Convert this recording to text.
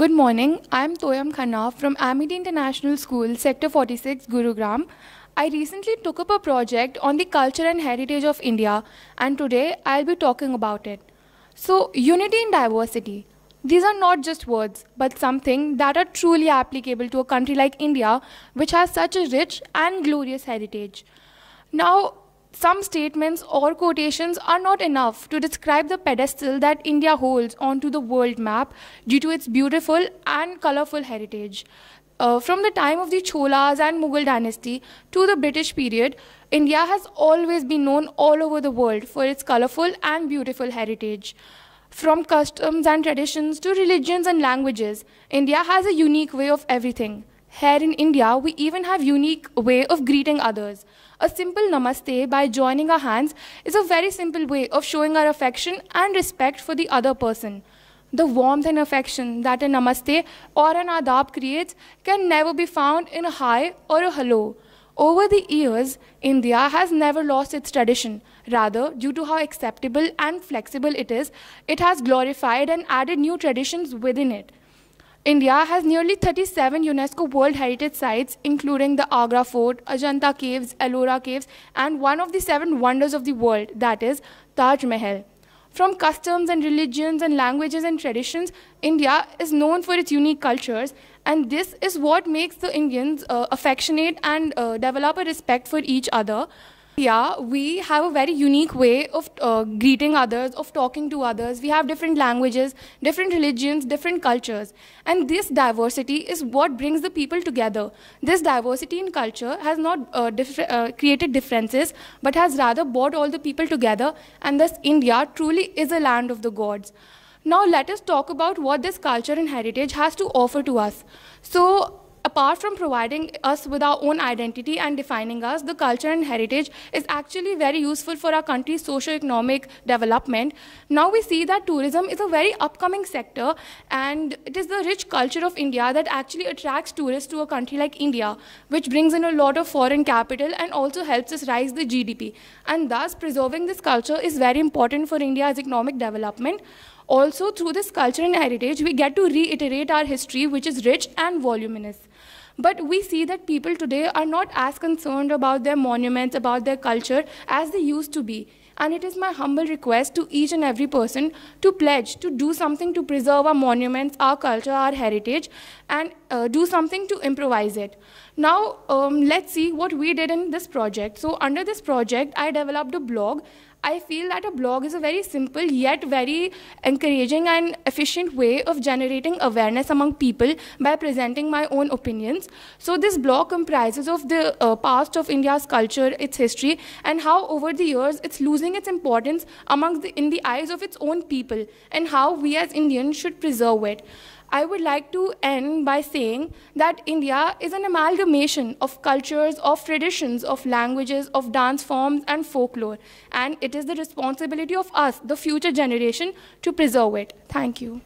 Good morning. I'm Toyam Khanna from Amity International School, Sector 46, Gurugram. I recently took up a project on the culture and heritage of India, and today I'll be talking about it. So, unity in diversity. These are not just words, but something that are truly applicable to a country like India, which has such a rich and glorious heritage. Now, some statements or quotations are not enough to describe the pedestal that India holds onto the world map due to its beautiful and colorful heritage. Uh, from the time of the Cholas and Mughal dynasty to the British period, India has always been known all over the world for its colorful and beautiful heritage. From customs and traditions to religions and languages, India has a unique way of everything. Here in India, we even have unique way of greeting others. A simple namaste by joining our hands is a very simple way of showing our affection and respect for the other person. The warmth and affection that a namaste or an adab creates can never be found in a hi or a hello. Over the years, India has never lost its tradition. Rather, due to how acceptable and flexible it is, it has glorified and added new traditions within it. India has nearly 37 UNESCO World Heritage Sites, including the Agra Fort, Ajanta Caves, Ellora Caves, and one of the seven wonders of the world, that is, Taj Mahal. From customs and religions and languages and traditions, India is known for its unique cultures, and this is what makes the Indians uh, affectionate and uh, develop a respect for each other, yeah, we have a very unique way of uh, greeting others, of talking to others. We have different languages, different religions, different cultures. And this diversity is what brings the people together. This diversity in culture has not uh, dif uh, created differences, but has rather brought all the people together. And thus, India truly is a land of the gods. Now, let us talk about what this culture and heritage has to offer to us. So, apart from providing us with our own identity and defining us, the culture and heritage is actually very useful for our country's socio-economic development. Now we see that tourism is a very upcoming sector and it is the rich culture of India that actually attracts tourists to a country like India, which brings in a lot of foreign capital and also helps us rise the GDP. And thus preserving this culture is very important for India's economic development. Also, through this culture and heritage, we get to reiterate our history, which is rich and voluminous. But we see that people today are not as concerned about their monuments, about their culture, as they used to be. And it is my humble request to each and every person to pledge to do something to preserve our monuments, our culture, our heritage, and uh, do something to improvise it. Now, um, let's see what we did in this project. So, under this project, I developed a blog I feel that a blog is a very simple yet very encouraging and efficient way of generating awareness among people by presenting my own opinions. So this blog comprises of the uh, past of India's culture, its history, and how over the years it's losing its importance among the, in the eyes of its own people, and how we as Indians should preserve it. I would like to end by saying that India is an amalgamation of cultures, of traditions, of languages, of dance forms, and folklore. And it is the responsibility of us, the future generation, to preserve it. Thank you.